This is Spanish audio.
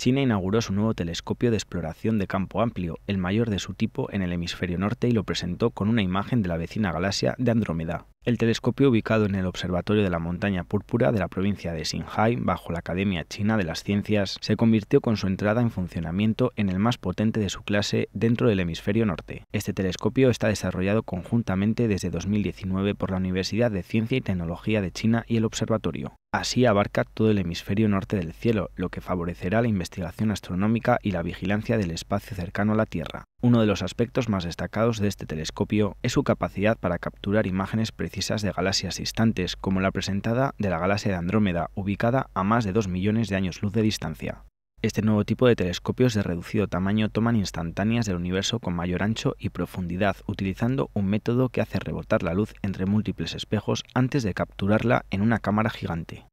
China inauguró su nuevo telescopio de exploración de campo amplio, el mayor de su tipo en el hemisferio norte, y lo presentó con una imagen de la vecina galaxia de Andrómeda el telescopio ubicado en el Observatorio de la Montaña Púrpura de la provincia de Xinhai bajo la Academia China de las Ciencias, se convirtió con su entrada en funcionamiento en el más potente de su clase dentro del hemisferio norte. Este telescopio está desarrollado conjuntamente desde 2019 por la Universidad de Ciencia y Tecnología de China y el Observatorio. Así abarca todo el hemisferio norte del cielo, lo que favorecerá la investigación astronómica y la vigilancia del espacio cercano a la Tierra. Uno de los aspectos más destacados de este telescopio es su capacidad para capturar imágenes precisas de galaxias distantes, como la presentada de la galaxia de Andrómeda, ubicada a más de 2 millones de años luz de distancia. Este nuevo tipo de telescopios de reducido tamaño toman instantáneas del universo con mayor ancho y profundidad, utilizando un método que hace rebotar la luz entre múltiples espejos antes de capturarla en una cámara gigante.